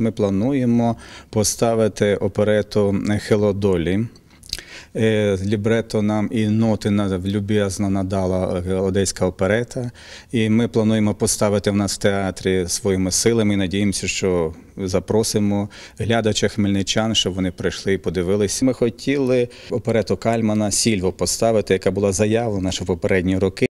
ми плануємо поставити оперету Хелодолі. Е, лібрето нам і ноти люб'язно надала е, одеська оперета, і ми плануємо поставити в нас в театрі своїми силами. Надіємося, що запросимо глядача хмельничан, щоб вони прийшли і подивилися. Ми хотіли оперету Кальмана Сільво поставити, яка була заявлена ще в попередні роки.